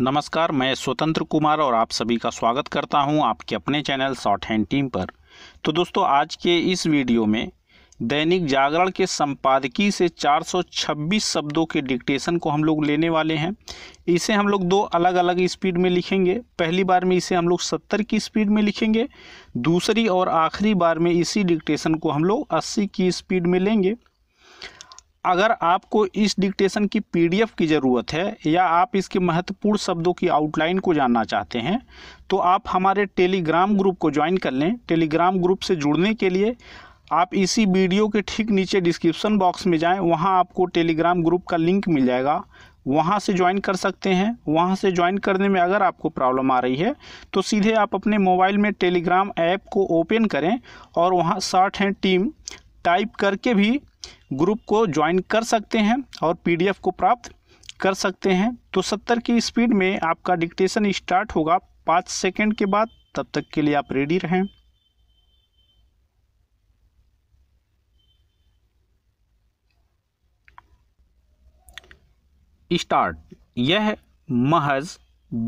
नमस्कार मैं स्वतंत्र कुमार और आप सभी का स्वागत करता हूं आपके अपने चैनल शॉर्ट हैंड टीम पर तो दोस्तों आज के इस वीडियो में दैनिक जागरण के संपादकीय से 426 शब्दों के डिक्टेशन को हम लोग लेने वाले हैं इसे हम लोग दो अलग अलग स्पीड में लिखेंगे पहली बार में इसे हम लोग 70 की स्पीड में लिखेंगे दूसरी और आखिरी बार में इसी डिक्टेशन को हम लोग 80 की स्पीड में लेंगे अगर आपको इस डिक्टेशन की पीडीएफ की ज़रूरत है या आप इसके महत्वपूर्ण शब्दों की आउटलाइन को जानना चाहते हैं तो आप हमारे टेलीग्राम ग्रुप को ज्वाइन कर लें टेलीग्राम ग्रुप से जुड़ने के लिए आप इसी वीडियो के ठीक नीचे डिस्क्रिप्शन बॉक्स में जाएं वहां आपको टेलीग्राम ग्रुप का लिंक मिल जाएगा वहाँ से ज्वाइन कर सकते हैं वहाँ से ज्वाइन करने में अगर आपको प्रॉब्लम आ रही है तो सीधे आप अपने मोबाइल में टेलीग्राम ऐप को ओपन करें और वहाँ शॉर्ट हैंड टीम टाइप करके भी ग्रुप को ज्वाइन कर सकते हैं और पीडीएफ को प्राप्त कर सकते हैं तो सत्तर की स्पीड में आपका डिक्टेशन स्टार्ट होगा पाँच सेकेंड के बाद तब तक के लिए आप रेडी रहें स्टार्ट यह महज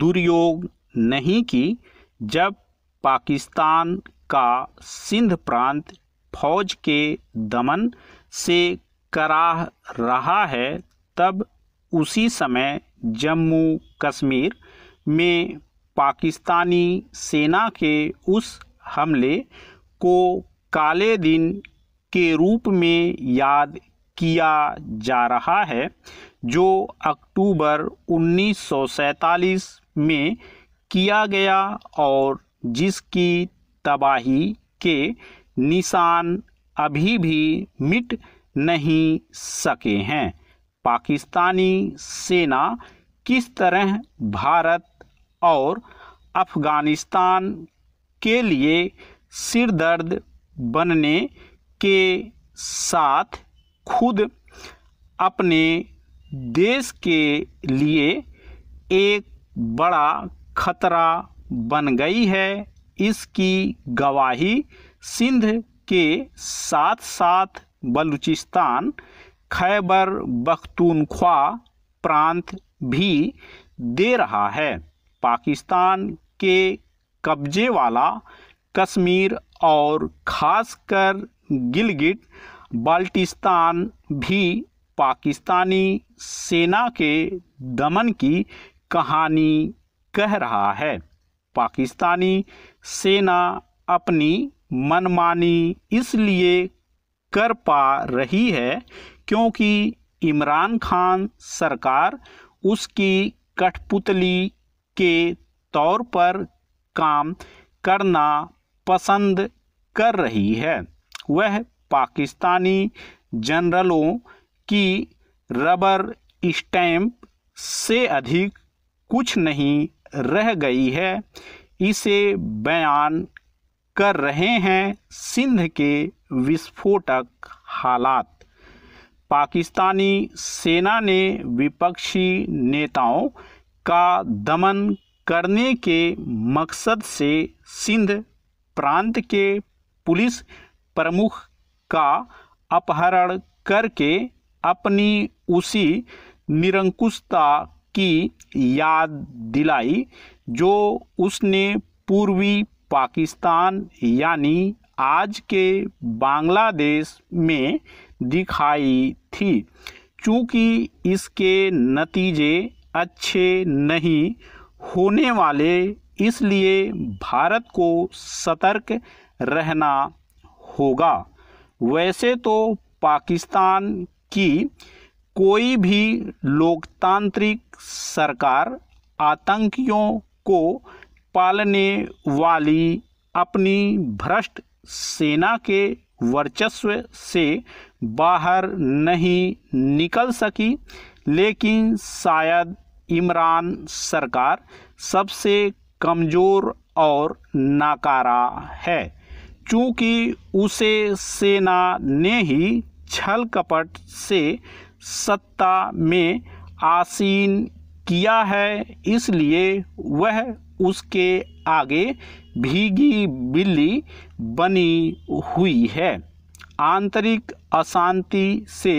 दुर्योग नहीं कि जब पाकिस्तान का सिंध प्रांत फौज के दमन से करा रहा है तब उसी समय जम्मू कश्मीर में पाकिस्तानी सेना के उस हमले को काले दिन के रूप में याद किया जा रहा है जो अक्टूबर 1947 में किया गया और जिसकी तबाही के निशान अभी भी मिट नहीं सके हैं पाकिस्तानी सेना किस तरह भारत और अफ़गानिस्तान के लिए सिरदर्द बनने के साथ खुद अपने देश के लिए एक बड़ा खतरा बन गई है इसकी गवाही सिंध के साथ साथ बलूचिस्तान खैबर बख्तूनख्वा प्रांत भी दे रहा है पाकिस्तान के कब्जे वाला कश्मीर और खासकर गिलगिट बाल्टिस्तान भी पाकिस्तानी सेना के दमन की कहानी कह रहा है पाकिस्तानी सेना अपनी मनमानी इसलिए कर पा रही है क्योंकि इमरान खान सरकार उसकी कठपुतली के तौर पर काम करना पसंद कर रही है वह पाकिस्तानी जनरलों की रबर स्टैम्प से अधिक कुछ नहीं रह गई है इसे बयान कर रहे हैं सिंध के विस्फोटक हालात पाकिस्तानी सेना ने विपक्षी नेताओं का दमन करने के मकसद से सिंध प्रांत के पुलिस प्रमुख का अपहरण करके अपनी उसी निरंकुशता की याद दिलाई जो उसने पूर्वी पाकिस्तान यानी आज के बांग्लादेश में दिखाई थी चूँकि इसके नतीजे अच्छे नहीं होने वाले इसलिए भारत को सतर्क रहना होगा वैसे तो पाकिस्तान की कोई भी लोकतांत्रिक सरकार आतंकियों को पालने वाली अपनी भ्रष्ट सेना के वर्चस्व से बाहर नहीं निकल सकी लेकिन शायद इमरान सरकार सबसे कमज़ोर और नाकारा है चूँकि उसे सेना ने ही छल कपट से सत्ता में आसीन किया है इसलिए वह उसके आगे भीगी बिल्ली बनी हुई है आंतरिक अशांति से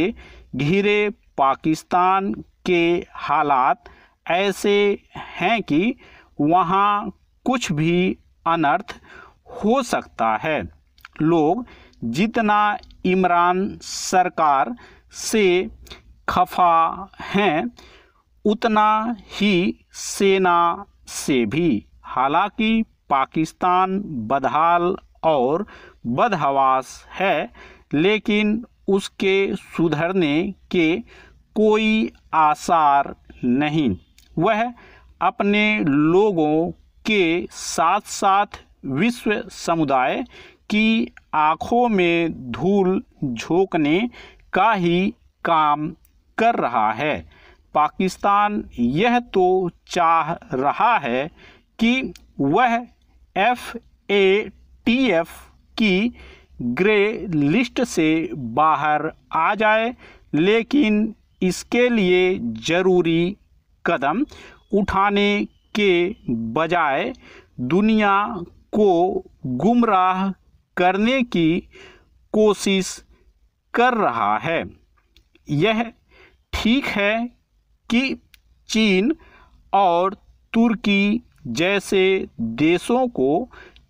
घिरे पाकिस्तान के हालात ऐसे हैं कि वहाँ कुछ भी अनर्थ हो सकता है लोग जितना इमरान सरकार से खफा हैं उतना ही सेना से भी हालांकि पाकिस्तान बदहाल और बदहवास है लेकिन उसके सुधरने के कोई आसार नहीं वह अपने लोगों के साथ साथ विश्व समुदाय की आँखों में धूल झोंकने का ही काम कर रहा है पाकिस्तान यह तो चाह रहा है कि वह एफ ए टी एफ की ग्रे लिस्ट से बाहर आ जाए लेकिन इसके लिए ज़रूरी कदम उठाने के बजाय दुनिया को गुमराह करने की कोशिश कर रहा है यह ठीक है कि चीन और तुर्की जैसे देशों को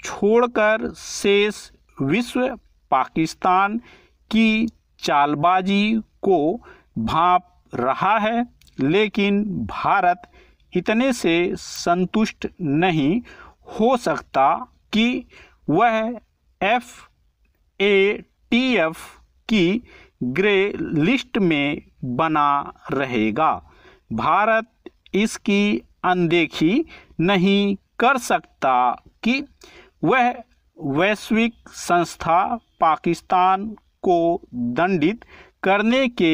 छोड़कर शेष विश्व पाकिस्तान की चालबाजी को भाप रहा है लेकिन भारत इतने से संतुष्ट नहीं हो सकता कि वह एफ ए टी एफ की ग्रे लिस्ट में बना रहेगा भारत इसकी अनदेखी नहीं कर सकता कि वह वैश्विक संस्था पाकिस्तान को दंडित करने के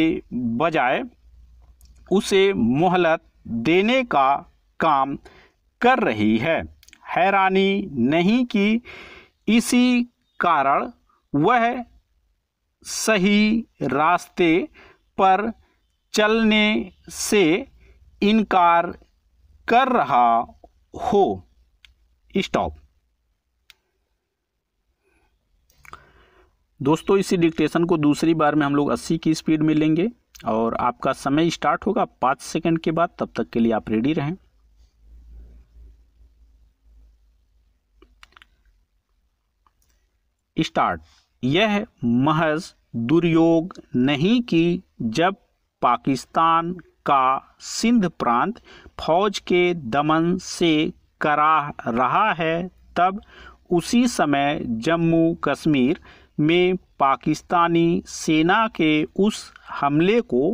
बजाय उसे मोहलत देने का काम कर रही है हैरानी नहीं कि इसी कारण वह सही रास्ते पर चलने से इनकार कर रहा हो स्टॉप दोस्तों इसी डिक्टेशन को दूसरी बार में हम लोग 80 की स्पीड में लेंगे और आपका समय स्टार्ट होगा पांच सेकंड के बाद तब तक के लिए आप रेडी रहें स्टार्ट यह महज दुर्योग नहीं कि जब पाकिस्तान का सिंध प्रांत फौज के दमन से करा रहा है तब उसी समय जम्मू कश्मीर में पाकिस्तानी सेना के उस हमले को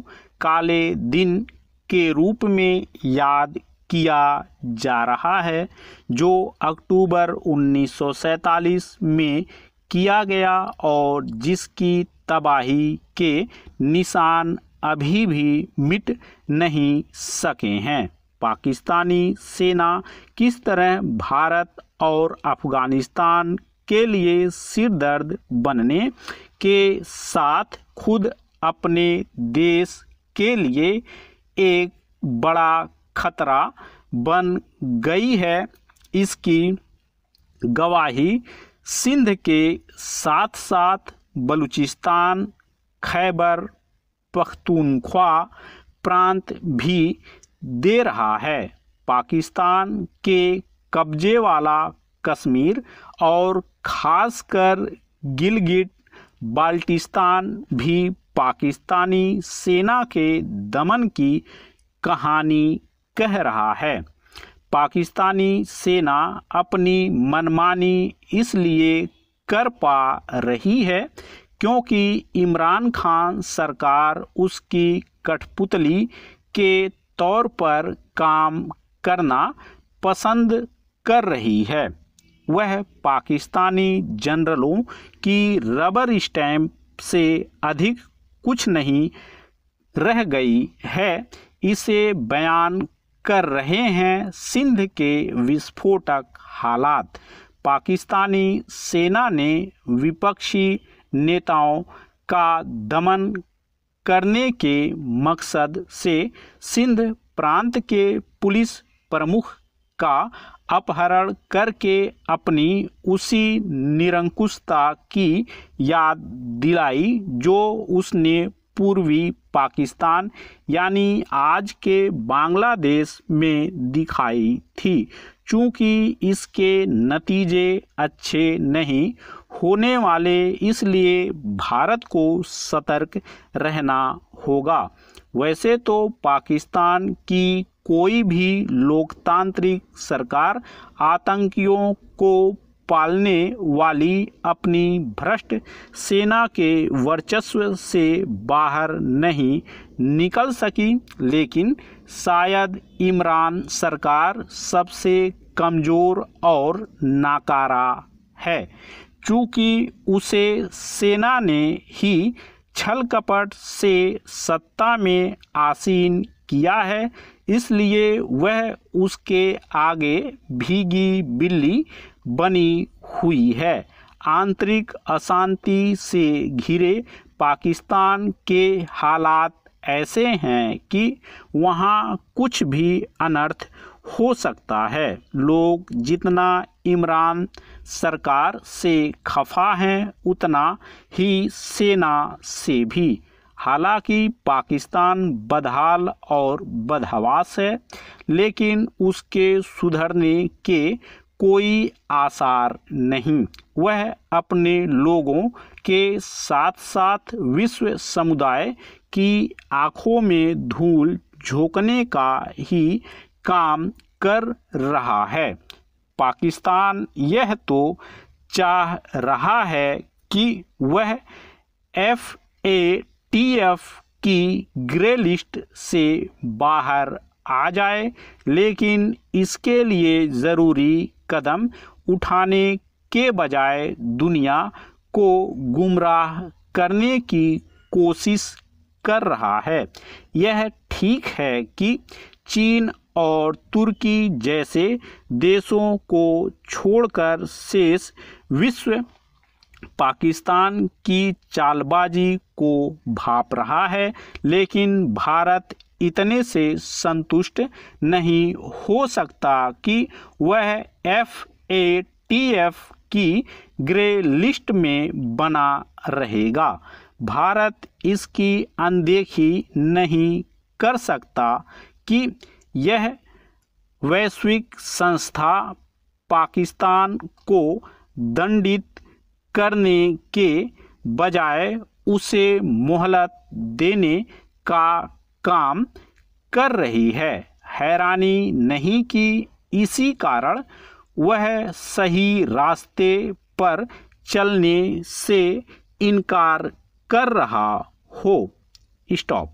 काले दिन के रूप में याद किया जा रहा है जो अक्टूबर 1947 में किया गया और जिसकी तबाही के निशान अभी भी मिट नहीं सके हैं पाकिस्तानी सेना किस तरह भारत और अफगानिस्तान के लिए सिरदर्द बनने के साथ खुद अपने देश के लिए एक बड़ा खतरा बन गई है इसकी गवाही सिंध के साथ साथ बलूचिस्तान खैबर पख्तूनख्वा प्रांत भी दे रहा है पाकिस्तान के कब्जे वाला कश्मीर और खासकर गिलगिट बाल्टिस्तान भी पाकिस्तानी सेना के दमन की कहानी कह रहा है पाकिस्तानी सेना अपनी मनमानी इसलिए कर पा रही है क्योंकि इमरान खान सरकार उसकी कठपुतली के तौर पर काम करना पसंद कर रही है वह पाकिस्तानी जनरलों की रबर स्टैम्प से अधिक कुछ नहीं रह गई है इसे बयान कर रहे हैं सिंध के विस्फोटक हालात पाकिस्तानी सेना ने विपक्षी नेताओं का दमन करने के मकसद से सिंध प्रांत के पुलिस प्रमुख का अपहरण करके अपनी उसी निरंकुशता की याद दिलाई जो उसने पूर्वी पाकिस्तान यानी आज के बांग्लादेश में दिखाई थी चूँकि इसके नतीजे अच्छे नहीं होने वाले इसलिए भारत को सतर्क रहना होगा वैसे तो पाकिस्तान की कोई भी लोकतांत्रिक सरकार आतंकियों को पालने वाली अपनी भ्रष्ट सेना के वर्चस्व से बाहर नहीं निकल सकी लेकिन शायद इमरान सरकार सबसे कमज़ोर और नाकारा है चूँकि उसे सेना ने ही छल कपट से सत्ता में आसीन किया है इसलिए वह उसके आगे भीगी बिल्ली बनी हुई है आंतरिक अशांति से घिरे पाकिस्तान के हालात ऐसे हैं कि वहाँ कुछ भी अनर्थ हो सकता है लोग जितना इमरान सरकार से खफा हैं उतना ही सेना से भी हालांकि पाकिस्तान बदहाल और बदहवास है लेकिन उसके सुधरने के कोई आसार नहीं वह अपने लोगों के साथ साथ विश्व समुदाय की आँखों में धूल झोंकने का ही काम कर रहा है पाकिस्तान यह तो चाह रहा है कि वह एफ ए टी एफ की ग्रे लिस्ट से बाहर आ जाए लेकिन इसके लिए ज़रूरी कदम उठाने के बजाय दुनिया को गुमराह करने की कोशिश कर रहा है यह ठीक है कि चीन और तुर्की जैसे देशों को छोड़कर शेष विश्व पाकिस्तान की चालबाजी को भाप रहा है लेकिन भारत इतने से संतुष्ट नहीं हो सकता कि वह एफ ए टी एफ की ग्रे लिस्ट में बना रहेगा भारत इसकी अनदेखी नहीं कर सकता कि यह वैश्विक संस्था पाकिस्तान को दंडित करने के बजाय उसे मोहलत देने का काम कर रही है हैरानी नहीं कि इसी कारण वह सही रास्ते पर चलने से इनकार कर रहा हो स्टॉप